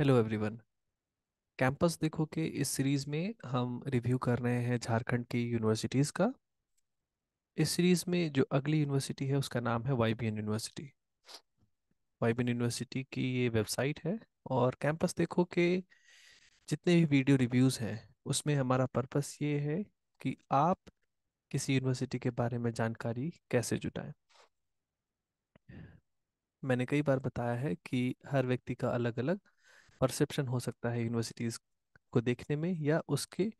Hello everyone campus देखो के इस सीरीज में हम रिव्यू कर रहे हैं झारखंड की यूनिवर्सिटीज़ का इस सीरीज में जो अगली यूनिवर्सिटी है उसका नाम है एन यूनिवर्सिटी एन यूनिवर्सिटी की ये वेबसाइट है और कैंपस देखो के जितने भी वीडियो रिव्यूज़ हैं उसमें हमारा पर्पस ये है कि आप किसी यूनिवर्सिटी के बारे में जानकारी कैसे जुटाएं मैंने कई बार बताया है कि हर व्यक्ति का अलग अलग परसेप्शन हो सकता है यूनिवर्सिटीज़ को देखने में या उसके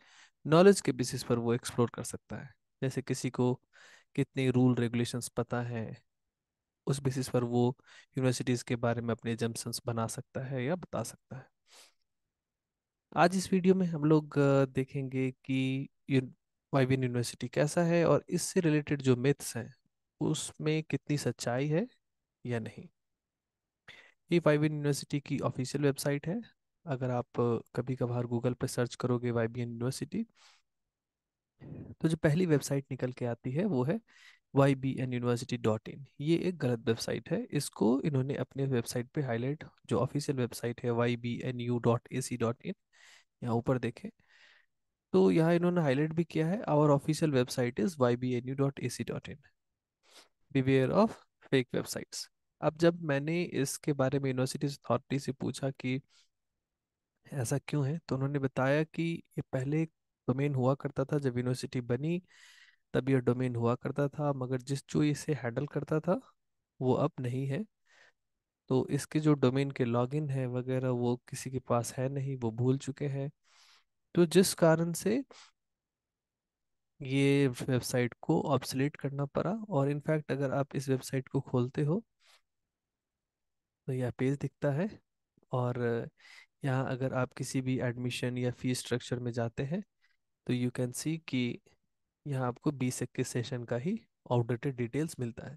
नॉलेज के बेसिस पर वो एक्सप्लोर कर सकता है जैसे किसी को कितने रूल रेगुलेशंस पता है उस बेसिस पर वो यूनिवर्सिटीज़ के बारे में अपने जम्पसन्स बना सकता है या बता सकता है आज इस वीडियो में हम लोग देखेंगे कि वाइवियन यूनिवर्सिटी कैसा है और इससे रिलेटेड जो मिथ्स हैं उसमें कितनी सच्चाई है या नहीं ये बी यूनिवर्सिटी की ऑफिशियल वेबसाइट है अगर आप कभी कभार गूगल पर सर्च करोगे वाइबियन यूनिवर्सिटी तो जो पहली वेबसाइट निकल के आती है वो है Y B N university dot in ये एक गलत वेबसाइट है इसको इन्होंने अपने वेबसाइट पे हाईलाइट जो ऑफिशियल वेबसाइट है Y B N U dot A C dot in यहाँ ऊपर देखें तो यहाँ इन्होंने हाईलाइट भी किया है our official website is Y B N U dot A C dot in beware of fake websites अब जब मैंने इसके बारे में यूनिवर्सिटी अथॉरिटी से पूछा कि ऐसा क्यों है तो उन्होंने बताया कि ये पहले डोमेन हुआ करता था जब यूनिवर्सिटी बनी तब यह डोमेन हुआ करता था मगर जिस जो इसे हैंडल करता था वो अब नहीं है तो इसके जो डोमेन के लॉगिन है वगैरह वो किसी के पास है नहीं वो भूल चुके हैं तो जिस कारण से ये वेबसाइट को ऑब्सलेट करना पड़ा और इनफैक्ट अगर आप इस वेबसाइट को खोलते हो तो यह पेज दिखता है और यहाँ अगर आप किसी भी एडमिशन या फी स्ट्रक्चर में जाते हैं तो यू कैन सी कि यहाँ आपको बीस इक्कीस सेशन का ही आउटडेटेड डिटेल्स मिलता है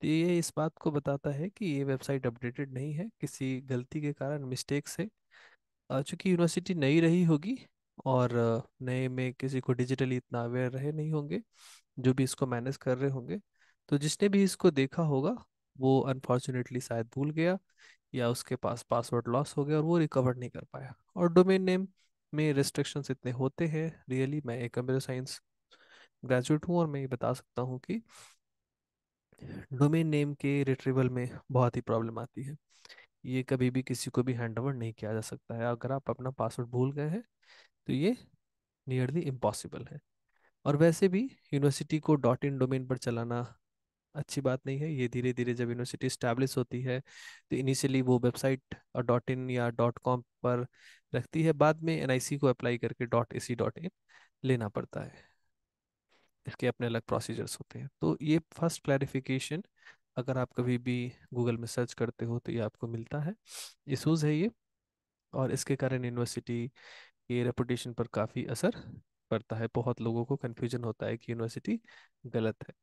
तो ये इस बात को बताता है कि ये वेबसाइट अपडेटेड नहीं है किसी गलती के कारण मिस्टेक से चूँकि यूनिवर्सिटी नई रही होगी और नए में किसी को डिजिटली इतना अवेयर रहे नहीं होंगे जो भी इसको मैनेज कर रहे होंगे तो जिसने भी इसको देखा होगा वो अनफॉर्चुनेटली शायद भूल गया या उसके पास पासवर्ड लॉस हो गया और वो रिकवर नहीं कर पाया और डोमेन नेम में रिस्ट्रिक्शंस इतने होते हैं रियली मैं एक कंप्यूटर साइंस ग्रेजुएट हूँ और मैं ये बता सकता हूँ कि डोमेन नेम के रिट्रीवल में बहुत ही प्रॉब्लम आती है ये कभी भी किसी को भी हैंड ओवर नहीं किया जा सकता है अगर आप अपना पासवर्ड भूल गए हैं तो ये नियरली इम्पॉसिबल है और वैसे भी university co dot in domain पर चलाना अच्छी बात नहीं है ये धीरे धीरे जब यूनिवर्सिटी स्टैब्लिश होती है तो इनिशियली वो वेबसाइट डॉट इन या डॉट कॉम पर रखती है बाद में एन को अप्लाई करके डॉट ए सी डॉट इन लेना पड़ता है इसके अपने अलग प्रोसीजर्स होते हैं तो ये फर्स्ट क्लैरिफिकेशन अगर आप कभी भी गूगल में सर्च करते हो तो ये आपको मिलता है इशूज़ है ये और इसके कारण यूनिवर्सिटी के रेपुटेशन पर काफ़ी असर पड़ता है बहुत लोगों को कन्फ्यूजन होता है कि यूनिवर्सिटी गलत है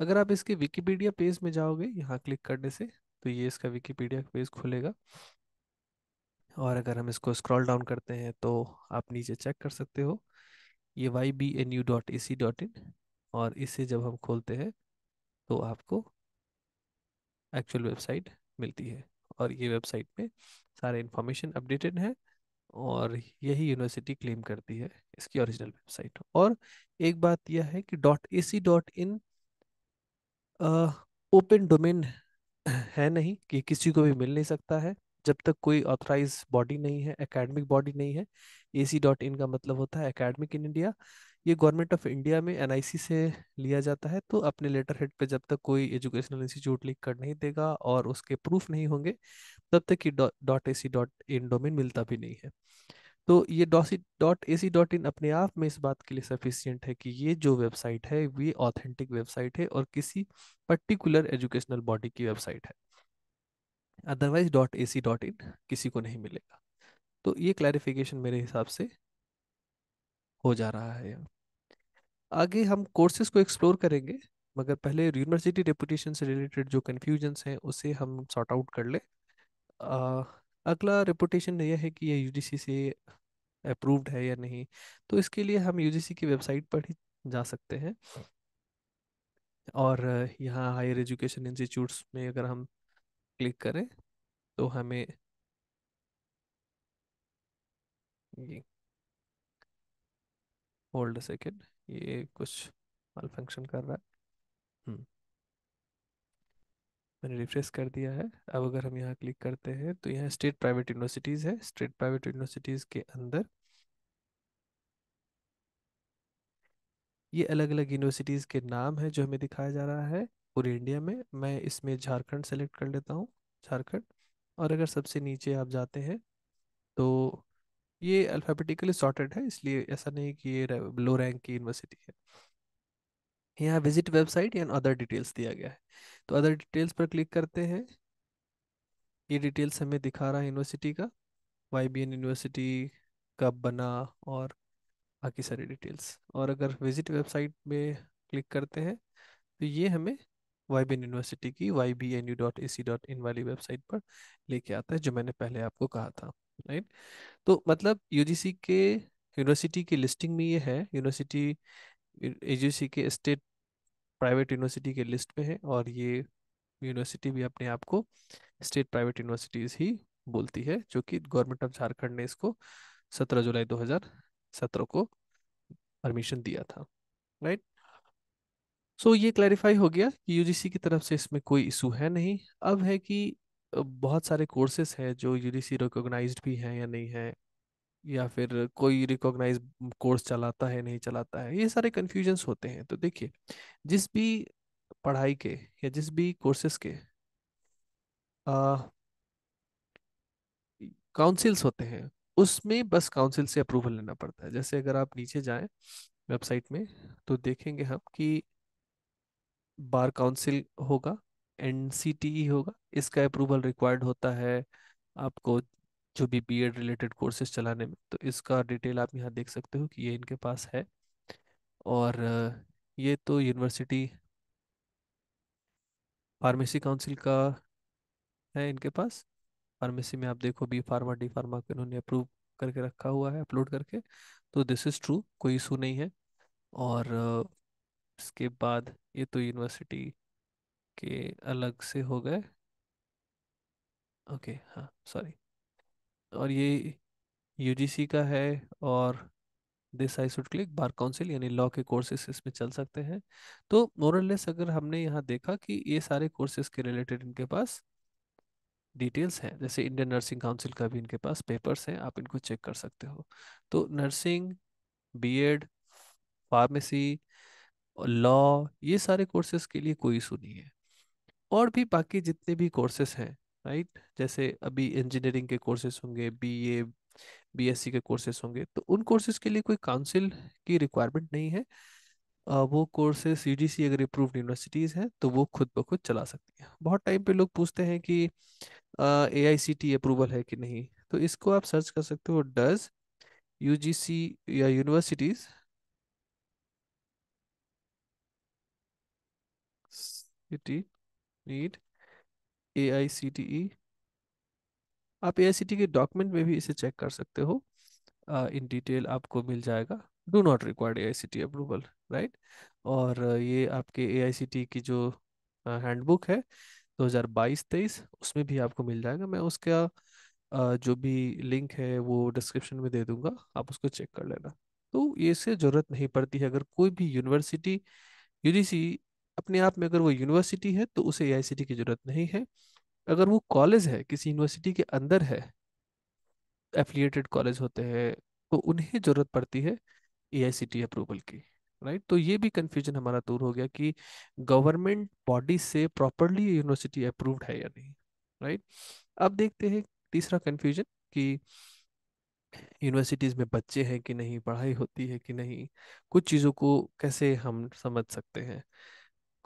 अगर आप इसके विकीपीडिया पेज में जाओगे यहाँ क्लिक करने से तो ये इसका विकीपीडिया पेज खुलेगा और अगर हम इसको स्क्रॉल डाउन करते हैं तो आप नीचे चेक कर सकते हो ये Y B N U dot A C dot in और इसे जब हम खोलते हैं तो आपको एक्चुअल वेबसाइट मिलती है और ये वेबसाइट में सारे इन्फॉर्मेशन अपडेटेड है और यही यूनिवर्सिटी क्लेम करती है इसकी ओरिजिनल वेबसाइट और एक बात यह है कि dot A C dot in open domain है नहीं कि किसी को भी मिल नहीं सकता है जब तक कोई ऑथराइज बॉडी नहीं है एकेडमिक बॉडी नहीं है ए सी डॉट इन का मतलब होता है एकेडमिक इन इंडिया ये गवर्नमेंट ऑफ इंडिया में एन से लिया जाता है तो अपने लेटर हेड पे जब तक कोई एजुकेशनल इंस्टीट्यूट लिख कर नहीं देगा और उसके प्रूफ नहीं होंगे तब तक ये dot A C dot in domain मिलता भी नहीं है तो ये डॉट ए सी डॉट इन अपने आप में इस बात के लिए सफिशियंट है कि ये जो वेबसाइट है ये ऑथेंटिक वेबसाइट है और किसी पर्टिकुलर एजुकेशनल बॉडी की वेबसाइट है otherwise dot A C dot in किसी को नहीं मिलेगा तो ये क्लैरिफिकेशन मेरे हिसाब से हो जा रहा है आगे हम कोर्सेज को एक्सप्लोर करेंगे मगर पहले यूनिवर्सिटी रेपुटेशन से रिलेटेड जो कन्फ्यूजन्स हैं उसे हम सॉर्ट आउट कर लें अगला रेपुटेशन यह है कि यह यूजीसी से अप्रूव्ड है या नहीं तो इसके लिए हम यूजीसी की वेबसाइट पर ही जा सकते हैं और यहाँ हायर एजुकेशन इंस्टीट्यूट्स में अगर हम क्लिक करें तो हमें होल्ड सेकेंड ये कुछ फंक्शन कर रहा है हम्म। मैंने रिफ्रेश कर दिया है अब अगर हम यहाँ क्लिक करते हैं तो यहाँ स्टेट प्राइवेट यूनिवर्सिटीज़ है स्टेट प्राइवेट यूनिवर्सिटीज़ के अंदर ये अलग अलग यूनिवर्सिटीज़ के नाम है जो हमें दिखाया जा रहा है पूरे इंडिया में मैं इसमें झारखंड सेलेक्ट कर लेता हूँ झारखंड और अगर सबसे नीचे आप जाते हैं तो ये अल्फ़ाबेटिकली सॉर्टेड है इसलिए ऐसा नहीं कि ये लो रैंक की यूनिवर्सिटी है यहाँ विजिट वेबसाइट या अदर डिटेल्स दिया गया है तो अदर डिटेल्स पर क्लिक करते हैं ये डिटेल्स हमें दिखा रहा है यूनिवर्सिटी का वाई यूनिवर्सिटी कब बना और बाकी सारी डिटेल्स और अगर विजिट वेबसाइट में क्लिक करते हैं तो ये हमें वाई यूनिवर्सिटी की Y B N U dot A C dot in वाली वेबसाइट पर लेके आता है जो मैंने पहले आपको कहा था राइट तो मतलब सी के यूनिवर्सिटी की लिस्टिंग में ये है यूनिवर्सिटी सी के स्टेट प्राइवेट यूनिवर्सिटी के लिस्ट में है और ये यूनिवर्सिटी भी अपने आप को स्टेट प्राइवेट यूनिवर्सिटीज़ ही बोलती है जो कि गवर्नमेंट ऑफ झारखंड ने इसको सत्रह जुलाई दो हज़ार सत्रह को परमिशन दिया था राइट सो so, ये क्लैरिफाई हो गया कि यूजीसी की तरफ से इसमें कोई इशू है नहीं अब है कि बहुत सारे कोर्सेस हैं जो यूजीसी रिकॉग्नाइज्ड भी हैं या नहीं है या फिर कोई रिकॉग्नाइज कोर्स चलाता है नहीं चलाता है ये सारे कन्फ्यूजन्स होते हैं तो देखिए जिस भी पढ़ाई के या जिस भी कोर्सेस के काउंसिल्स होते हैं उसमें बस काउंसिल से अप्रूवल लेना पड़ता है जैसे अगर आप नीचे जाएं वेबसाइट में तो देखेंगे हम कि बार काउंसिल होगा एन e होगा इसका अप्रूवल रिक्वायर्ड होता है आपको जो भी बी एड रिलेटेड कोर्सेज चलाने में तो इसका डिटेल आप यहाँ देख सकते हो कि ये इनके पास है और ये तो यूनिवर्सिटी फार्मेसी काउंसिल का है इनके पास फार्मेसी में आप देखो बी फार्मा डी फार्मा को इन्होंने अप्रूव करके रखा हुआ है अपलोड करके तो दिस इज़ ट्रू कोई इशू नहीं है और इसके बाद ये तो यूनिवर्सिटी के अलग से हो गए ओके हाँ सॉरी और ये यूजीसी का है और this I should click bar council यानी लॉ के कोर्सेस इसमें चल सकते हैं तो मोरलेस अगर हमने यहाँ देखा कि ये सारे कोर्सेस के रिलेटेड इनके पास डिटेल्स हैं जैसे इंडियन नर्सिंग काउंसिल का भी इनके पास पेपर्स हैं आप इनको चेक कर सकते हो तो नर्सिंग बीएड फार्मेसी लॉ ये सारे कोर्सेस के लिए कोई इशू नहीं है और भी बाकी जितने भी कोर्सेस हैं राइट जैसे अभी इंजीनियरिंग के कोर्सेज होंगे B B A S C के कोर्सेज होंगे तो उन कोर्सेज के लिए कोई काउंसिल की रिक्वायरमेंट नहीं है वो कोर्सेज यू जी सी अगर अप्रूव्ड यूनिवर्सिटीज़ हैं तो वो खुद ब खुद चला सकती हैं बहुत टाइम पे लोग पूछते हैं कि ए आई सी टी अप्रूवल है कि नहीं तो इसको आप सर्च कर सकते हो डज यू जी सी या universities city need A I C T E आप ए आई सी टी के डॉक्यूमेंट में भी इसे चेक कर सकते हो इन uh, डिटेल आपको मिल जाएगा do not required A I C T approval right और ये आपके ए आई सी टी की जो हैंडबुक है 2022-23 उसमें भी आपको मिल जाएगा मैं उसका uh, जो भी लिंक है वो डिस्क्रिप्शन में दे दूंगा आप उसको चेक कर लेना तो ये से ज़रूरत नहीं पड़ती है अगर कोई भी यूनिवर्सिटी यूजीसी अपने आप में अगर वो यूनिवर्सिटी है तो उसे ए की जरूरत नहीं है अगर वो कॉलेज है किसी यूनिवर्सिटी के अंदर है एफिलिएटेड कॉलेज होते हैं तो उन्हें जरूरत पड़ती है ए अप्रूवल की राइट तो ये भी कन्फ्यूजन हमारा दूर हो गया कि गवर्नमेंट बॉडी से प्रॉपरली यूनिवर्सिटी अप्रूव्ड है या नहीं राइट अब देखते हैं तीसरा कन्फ्यूजन कि यूनिवर्सिटीज़ में बच्चे हैं कि नहीं पढ़ाई होती है कि नहीं कुछ चीज़ों को कैसे हम समझ सकते हैं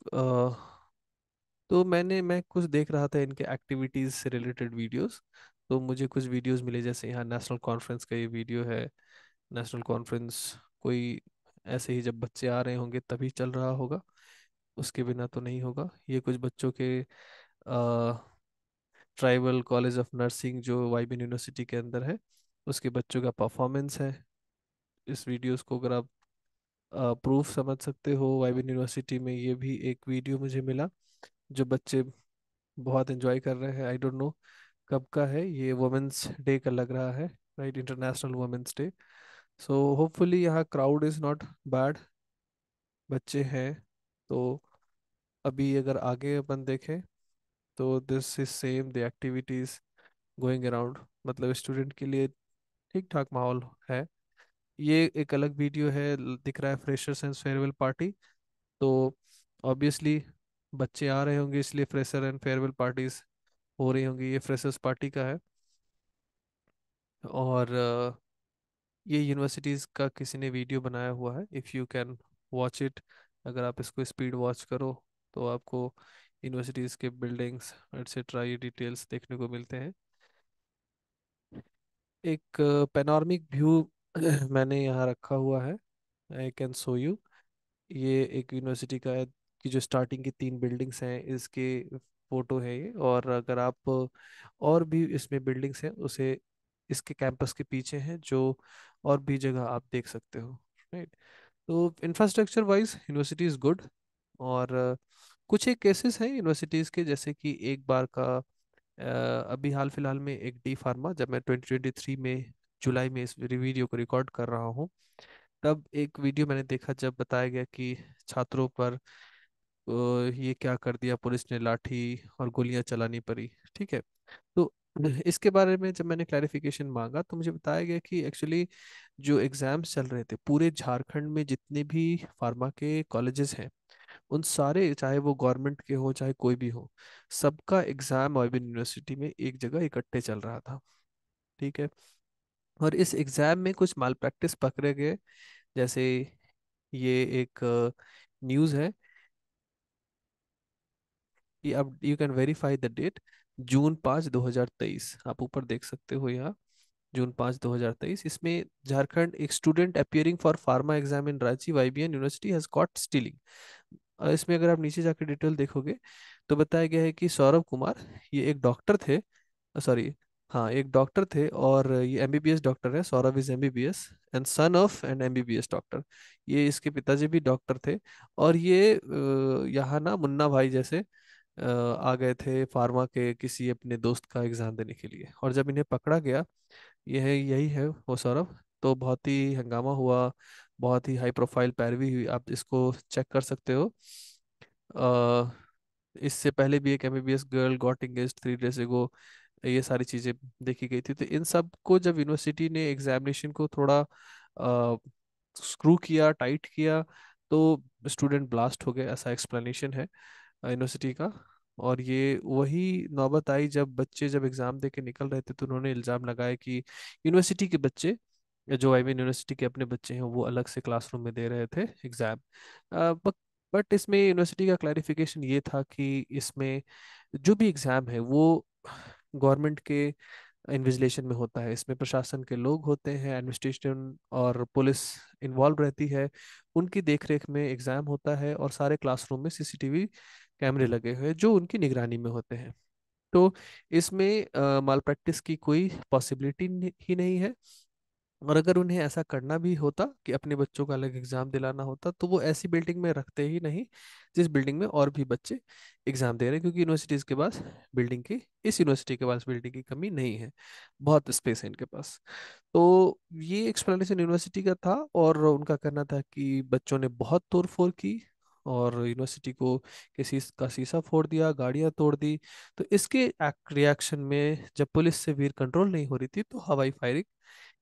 तो मैंने मैं कुछ देख रहा था इनके एक्टिविटीज से रिलेटेड वीडियोस तो मुझे कुछ वीडियोस मिले जैसे यहाँ नेशनल कॉन्फ्रेंस का ये वीडियो है नेशनल कॉन्फ्रेंस कोई ऐसे ही जब बच्चे आ रहे होंगे तभी चल रहा होगा उसके बिना तो नहीं होगा ये कुछ बच्चों के ट्राइबल कॉलेज ऑफ नर्सिंग जो वाइबीन यूनिवर्सिटी के अंदर है उसके बच्चों का परफॉर्मेंस है इस वीडियोस को अगर आप प्रूफ समझ सकते हो वाइबिन यूनिवर्सिटी में ये भी एक वीडियो मुझे मिला जो बच्चे बहुत इन्जॉय कर रहे हैं आई डोंट नो कब का है ये वुमेंस डे का लग रहा है right international women's day so hopefully यहाँ क्राउड इज़ नॉट बैड बच्चे हैं तो अभी अगर आगे अपन देखें तो this is same the activities going around मतलब स्टूडेंट के लिए ठीक ठाक माहौल है ये एक अलग वीडियो है दिख रहा है फ्रेशर्स एंड फेयरवेल पार्टी तो ऑब्वियसली बच्चे आ रहे होंगे इसलिए फ्रेशर एंड फेयरवेल पार्टीज हो रही होंगी ये फ्रेशर्स पार्टी का है और ये यूनिवर्सिटीज़ का किसी ने वीडियो बनाया हुआ है if you can watch it अगर आप इसको स्पीड वॉच करो तो आपको यूनिवर्सिटीज़ के बिल्डिंग्स एट्सेट्रा ये डिटेल्स देखने को मिलते हैं एक पेनॉर्मिक व्यू मैंने यहाँ रखा हुआ है आई कैन सो यू ये एक यूनिवर्सिटी का है की जो स्टार्टिंग की तीन बिल्डिंग्स हैं इसके फोटो है ये और अगर आप और भी इसमें बिल्डिंग्स हैं उसे इसके कैंपस के पीछे हैं जो और भी जगह आप देख सकते हो राइट तो infrastructure wise university is good और कुछ एक केसेस हैं यूनिवर्सिटीज़ के जैसे कि एक बार का अभी हाल फिलहाल में एक डी फार्मा जब मैं 2023 में जुलाई में इस वीडियो को रिकॉर्ड कर रहा हूँ तब एक वीडियो मैंने देखा जब बताया गया कि छात्रों पर ये क्या कर दिया पुलिस ने लाठी और गोलियां चलानी पड़ी ठीक है तो इसके बारे में जब मैंने क्लैरिफिकेशन मांगा तो मुझे बताया गया कि एक्चुअली जो एग्ज़ाम्स चल रहे थे पूरे झारखंड में जितने भी फार्मा के कॉलेजेस हैं उन सारे चाहे वो गवर्नमेंट के हो चाहे कोई भी हो सबका एग्ज़ाम यूनिवर्सिटी में एक जगह इकट्ठे चल रहा था ठीक है और इस एग्ज़ाम में कुछ माल प्रैक्टिस पकड़े गए जैसे ये एक न्यूज़ है ये अब you can verify the date June पाँच दो हज़ार तेईस आप ऊपर देख सकते हो यहाँ जून पाँच दो हज़ार तेईस इसमें झारखंड एक student appearing for pharma exam in Ranchi Y university has caught stealing इसमें अगर आप नीचे जाकर डिटेल देखोगे तो बताया गया है कि सौरभ कुमार ये एक डॉक्टर थे सॉरी हाँ एक डॉक्टर थे और ये एमबीबीएस डॉक्टर है Saurabh is MBBS and son of and MBBS doctor ये इसके पिताजी भी डॉक्टर थे और ये यहाँ ना मुन्ना भाई जैसे आ गए थे फार्मा के किसी अपने दोस्त का एग्जाम देने के लिए और जब इन्हें पकड़ा गया ये है यही है वो सौरभ तो बहुत ही हंगामा हुआ बहुत ही हाई प्रोफाइल पैरवी हुई आप इसको चेक कर सकते हो आ, इससे पहले भी एक MBBS girl got engage three days ago ये सारी चीज़ें देखी गई थी तो इन सब को जब यूनिवर्सिटी ने एग्जामिनेशन को थोड़ा आ, स्क्रू किया टाइट किया तो स्टूडेंट ब्लास्ट हो गए ऐसा एक्सप्लेनेशन है यूनिवर्सिटी का और ये वही नौबत आई जब बच्चे जब एग्ज़ाम दे के निकल रहे थे तो उन्होंने इल्ज़ाम लगाया कि यूनिवर्सिटी के बच्चे जो आई मीन यूनिवर्सिटी के अपने बच्चे हैं वो अलग से क्लासरूम में दे रहे थे एग्ज़ाम बट इसमें यूनिवर्सिटी का क्लैरिफिकेशन ये था कि इसमें जो भी एग्ज़ाम है वो गवर्नमेंट के इन्विजिलेशन में होता है इसमें प्रशासन के लोग होते हैं एडमिनिस्ट्रेशन और पुलिस इन्वॉल्व रहती है उनकी देखरेख में एग्ज़ाम होता है और सारे क्लासरूम में सीसीटीवी कैमरे लगे हुए जो उनकी निगरानी में होते हैं तो इसमें माल प्रैक्टिस की कोई पॉसिबिलिटी ही नहीं है और अगर उन्हें ऐसा करना भी होता कि अपने बच्चों का अलग एग्जाम दिलाना होता तो वो ऐसी बिल्डिंग में रखते ही नहीं जिस बिल्डिंग में और भी बच्चे एग्जाम दे रहे हैं क्योंकि यूनिवर्सिटीज़ के पास बिल्डिंग की इस यूनिवर्सिटी के पास बिल्डिंग की कमी नहीं है बहुत स्पेस है इनके पास तो ये एक्सप्लेनेशन यूनिवर्सिटी का था और उनका कहना था कि बच्चों ने बहुत तोड़फोड़ की और यूनिवर्सिटी को किसी का शीशा फोड़ दिया गाड़ियां तोड़ दी तो इसके रिएक्शन में जब पुलिस से भीड़ कंट्रोल नहीं हो रही थी तो हवाई फायरिंग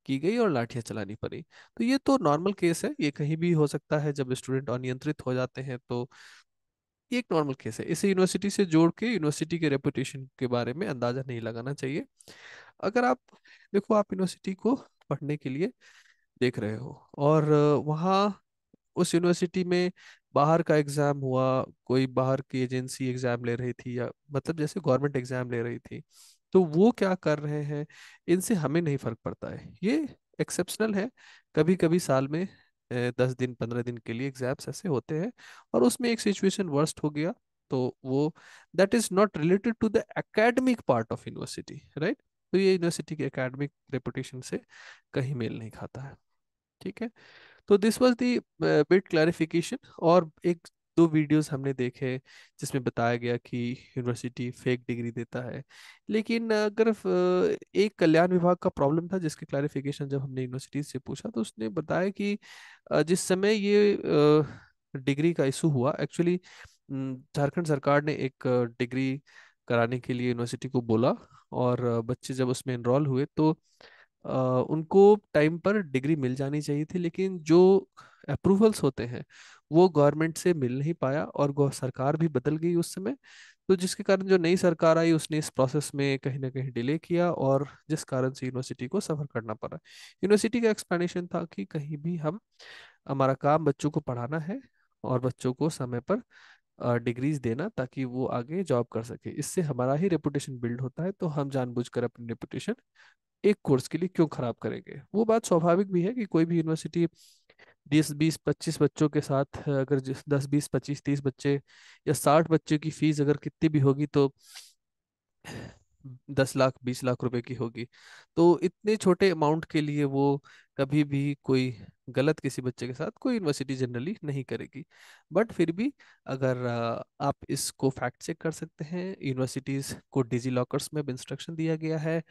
की गई और लाठियां चलानी पड़ी तो ये तो नॉर्मल केस है ये कहीं भी हो सकता है जब स्टूडेंट अनियंत्रित हो जाते हैं तो ये एक नॉर्मल केस है इसे यूनिवर्सिटी से जोड़ के यूनिवर्सिटी के रेपुटेशन के बारे में अंदाजा नहीं लगाना चाहिए अगर आप देखो आप यूनिवर्सिटी को पढ़ने के लिए देख रहे हो और वहाँ उस यूनिवर्सिटी में बाहर का एग्ज़ाम हुआ कोई बाहर की एजेंसी एग्ज़ाम ले रही थी या मतलब जैसे गवर्नमेंट एग्ज़ाम ले रही थी तो वो क्या कर रहे हैं इनसे हमें नहीं फर्क पड़ता है ये एक्सेप्शनल है कभी कभी साल में दस दिन पंद्रह दिन के लिए एग्जाम्स ऐसे होते हैं और उसमें एक सिचुएशन वर्स्ट हो गया तो वो that is not related to the academic part of university right तो ये यूनिवर्सिटी के एकेडमिक रेपुटेशन से कहीं मेल नहीं खाता है ठीक है तो this was the bit clarification और एक दो वीडियोस हमने देखे जिसमें बताया गया कि यूनिवर्सिटी फेक डिग्री देता है लेकिन अगर एक कल्याण विभाग का प्रॉब्लम था जिसके क्लैरिफिकेशन जब हमने यूनिवर्सिटी से पूछा तो उसने बताया कि जिस समय ये डिग्री का इशू हुआ एक्चुअली झारखंड सरकार ने एक डिग्री कराने के लिए यूनिवर्सिटी को बोला और बच्चे जब उसमें इनरोल हुए तो उनको टाइम पर डिग्री मिल जानी चाहिए थी लेकिन जो अप्रूवल्स होते हैं वो गवर्नमेंट से मिल नहीं पाया और सरकार भी बदल गई उस समय तो जिसके कारण जो नई सरकार आई उसने इस प्रोसेस में कहीं ना कहीं डिले किया और जिस कारण से यूनिवर्सिटी को सफर करना पड़ा यूनिवर्सिटी का एक्सप्लेनेशन था कि कहीं भी हम हमारा काम बच्चों को पढ़ाना है और बच्चों को समय पर डिग्रीज देना ताकि वो आगे जॉब कर सके इससे हमारा ही रेपुटेशन बिल्ड होता है तो हम जानबूझकर अपनी रेपुटेशन एक कोर्स के लिए क्यों खराब करेंगे वो बात स्वाभाविक भी है कि कोई भी यूनिवर्सिटी बीस बीस पच्चीस बच्चों के साथ अगर दस बीस पच्चीस तीस बच्चे या साठ बच्चे की फीस अगर कितनी भी होगी तो दस लाख बीस लाख रुपए की होगी तो इतने छोटे अमाउंट के लिए वो कभी भी कोई गलत किसी बच्चे के साथ कोई यूनिवर्सिटी जनरली नहीं करेगी बट फिर भी अगर आप इसको फैक्ट चेक कर सकते हैं यूनिवर्सिटीज़ को डिजी लॉकर्स में भी इंस्ट्रक्शन दिया गया है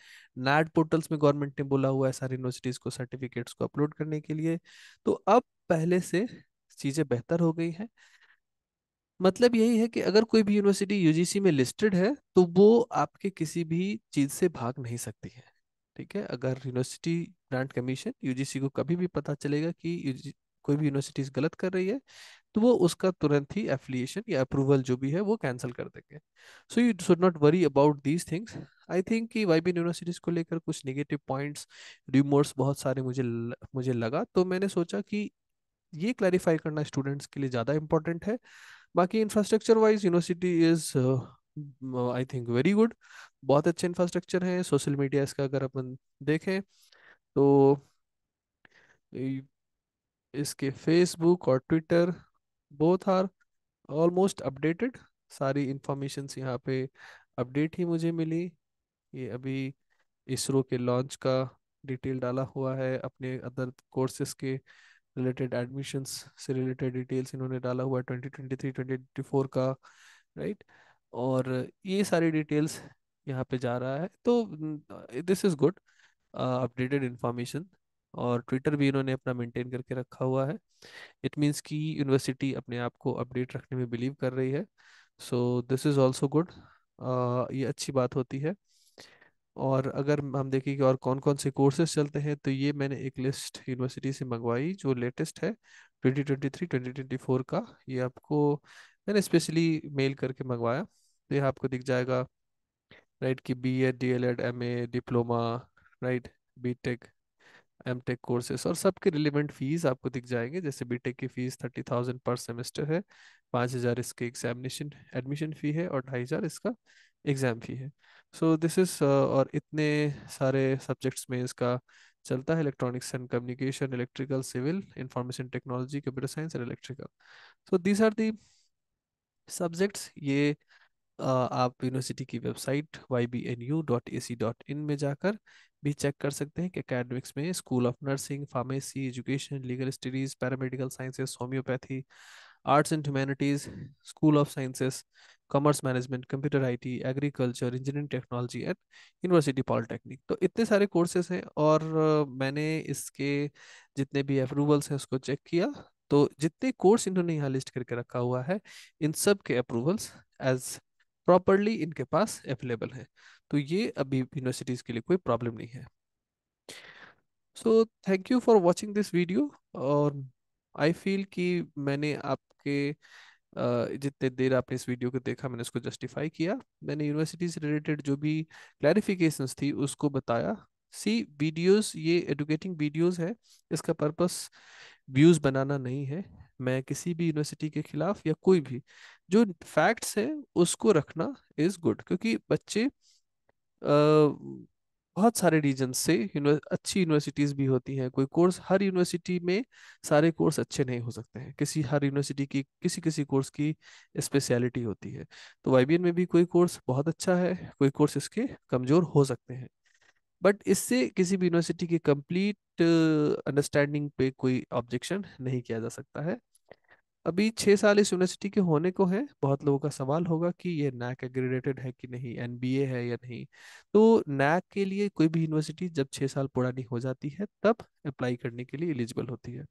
नैट पोर्टल्स में गवर्नमेंट ने बोला हुआ है सारी यूनिवर्सिटीज़ को सर्टिफिकेट्स को अपलोड करने के लिए तो अब पहले से चीज़ें बेहतर हो गई हैं मतलब यही है कि अगर कोई भी यूनिवर्सिटी यूजीसी में लिस्टेड है तो वो आपके किसी भी चीज से भाग नहीं सकती है ठीक है अगर यूनिवर्सिटी ग्रांट कमीशन यूजीसी को कभी भी पता चलेगा कि कोई भी यूनिवर्सिटीज गलत कर रही है तो वो उसका तुरंत ही एफिलिएशन या अप्रूवल जो भी है वो कैंसिल कर देंगे so you should not worry about these things I think कि वाई बी यूनिवर्सिटीज़ को लेकर कुछ निगेटिव पॉइंट्स रिमोर्स बहुत सारे मुझे मुझे लगा तो मैंने सोचा कि ये क्लैरिफाई करना स्टूडेंट्स के लिए ज़्यादा इंपॉर्टेंट है बाकी infrastructure wise university is I think very good बहुत अच्छे इंफ्रास्ट्रक्चर है सोशल मीडिया इसका अगर अपन देखें तो इसके फेसबुक और Twitter both are almost updated सारी इंफॉर्मेशन यहाँ पे अपडेट ही मुझे मिली ये अभी इसरो के लॉन्च का डिटेल डाला हुआ है अपने अदर कोर्सेस के रिलेटेड एडमिशन से रिलेटेड डिटेल्स इन्होंने डाला हुआ है twenty twenty three twenty four का राइट और ये सारी डिटेल्स यहाँ पे जा रहा है तो this is good updated information और ट्विटर भी इन्होंने अपना मेंटेन करके रखा हुआ है इट मीन्स कि यूनिवर्सिटी अपने आप को अपडेट रखने में बिलीव कर रही है so this is also good ये अच्छी बात होती है और अगर हम देखें कि और कौन कौन से कोर्सेज चलते हैं तो ये मैंने एक लिस्ट यूनिवर्सिटी से मंगवाई जो लेटेस्ट है 2023 2024 का ये आपको मैंने स्पेशली मेल करके मंगवाया तो ये आपको दिख जाएगा राइट कि B Ed D El Ed M A diploma right B Tech M Tech courses और सबके रिलेवेंट फीस आपको दिख जाएंगे जैसे बी टेक की फीस थर्टी थाउजेंड पर सेमेस्टर है पाँच हज़ार इसके एग्जामिनेशन एडमिशन फ़ी है और ढाई हज़ार इसका एग्ज़ाम फ़ी है सो दिस इज और इतने सारे सब्जेक्ट्स में इसका चलता है electronics and communication electrical civil information technology computer science and electrical so these are the subjects ये uh, आप यूनिवर्सिटी की वेबसाइट ybnu.ac.in में जाकर भी चेक कर सकते हैं कि अकेडमिक्स में school of nursing pharmacy education legal studies paramedical sciences homoeopathy arts and humanities school of sciences commerce management computer IT agriculture engineering technology at university polytechnic तो इतने सारे कोर्सेज हैं और मैंने इसके जितने भी अप्रूवल्स हैं उसको चेक किया तो जितने कोर्स इन्होंने यहाँ लिस्ट करके रखा हुआ है इन सब के अप्रूवल्स एज प्रॉपरली इनके पास अवेलेबल है तो ये अभी यूनिवर्सिटीज़ के लिए कोई प्रॉब्लम नहीं है so thank you for watching this video और आई फील कि मैंने आपके जितने देर आपने इस वीडियो को देखा मैंने उसको जस्टिफाई किया मैंने यूनिवर्सिटी से रिलेटेड जो भी क्लैरिफिकेशन थी उसको बताया सी वीडियोस ये एडुकेटिंग वीडियोस है इसका पर्पस व्यूज बनाना नहीं है मैं किसी भी यूनिवर्सिटी के खिलाफ या कोई भी जो फैक्ट्स है उसको रखना इज गुड क्योंकि बच्चे बहुत सारे रीजन से अच्छी यूनिवर्सिटीज भी होती हैं कोई कोर्स हर यूनिवर्सिटी में सारे कोर्स अच्छे नहीं हो सकते हैं किसी हर यूनिवर्सिटी की किसी किसी कोर्स की स्पेशलिटी होती है तो वाई में भी कोई कोर्स बहुत अच्छा है कोई कोर्स इसके कमज़ोर हो सकते हैं बट इससे किसी भी यूनिवर्सिटी की कंप्लीट अंडरस्टैंडिंग पे कोई ऑब्जेक्शन नहीं किया जा सकता है अभी छः साल इस यूनिवर्सिटी के होने को है बहुत लोगों का सवाल होगा कि ये नैक एग्रीडेटेड है कि नहीं एन है या नहीं तो नैक के लिए कोई भी यूनिवर्सिटी जब छः साल पुरानी हो जाती है तब अप्लाई करने के लिए एलिजिबल होती है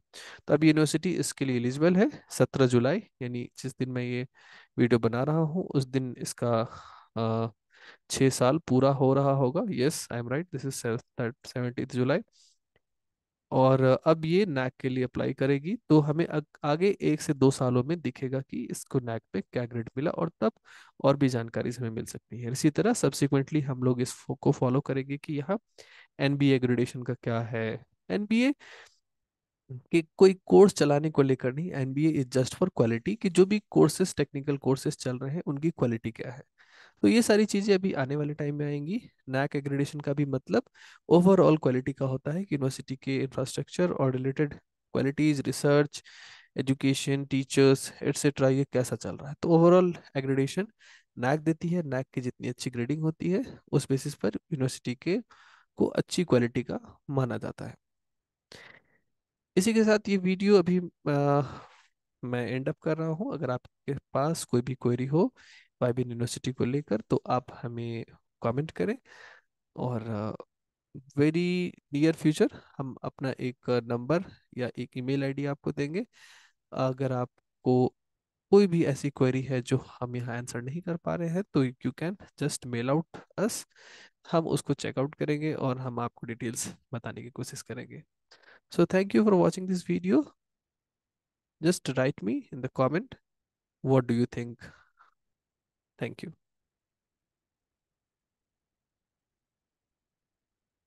तो अभी यूनिवर्सिटी इसके लिए एलिजिबल है सत्रह जुलाई यानी जिस दिन मैं ये वीडियो बना रहा हूँ उस दिन इसका छः साल पूरा हो रहा होगा yes I am right this is seventy July और अब ये नैक के लिए अप्लाई करेगी तो हमें आगे एक से दो सालों में दिखेगा कि इसको नैक पे क्या ग्रेड मिला और तब और भी जानकारी हमें मिल सकती है इसी तरह सब्सिक्वेंटली हम लोग इस को फॉलो करेंगे कि यहाँ एन ग्रेडेशन का क्या है एन कि कोई कोर्स चलाने को लेकर नहीं N B is just for quality कि जो भी कोर्सेज टेक्निकल कोर्सेज चल रहे हैं उनकी क्वालिटी क्या है तो ये सारी चीज़ें अभी आने वाले टाइम में आएंगी नैक एग्रेडेशन का भी मतलब ओवरऑल क्वालिटी का होता है कि यूनिवर्सिटी के इंफ्रास्ट्रक्चर और related qualities research education teachers etcetera ये कैसा चल रहा है तो ओवरऑल एग्रेडेशन नैक देती है नैक की जितनी अच्छी ग्रेडिंग होती है उस बेसिस पर यूनिवर्सिटी के को अच्छी क्वालिटी का माना जाता है इसी के साथ ये वीडियो अभी आ, मैं एंड अप कर रहा हूँ अगर आपके पास कोई भी क्वेरी हो वाइबिन यूनिवर्सिटी को लेकर तो आप हमें कमेंट करें और वेरी नियर फ्यूचर हम अपना एक नंबर या एक ईमेल आईडी आपको देंगे अगर आपको कोई भी ऐसी क्वेरी है जो हम यहाँ आंसर नहीं कर पा रहे हैं तो you can just mail out us हम उसको चेकआउट करेंगे और हम आपको डिटेल्स बताने की कोशिश करेंगे so thank you for watching this video just write me in the comment what do you think Thank you.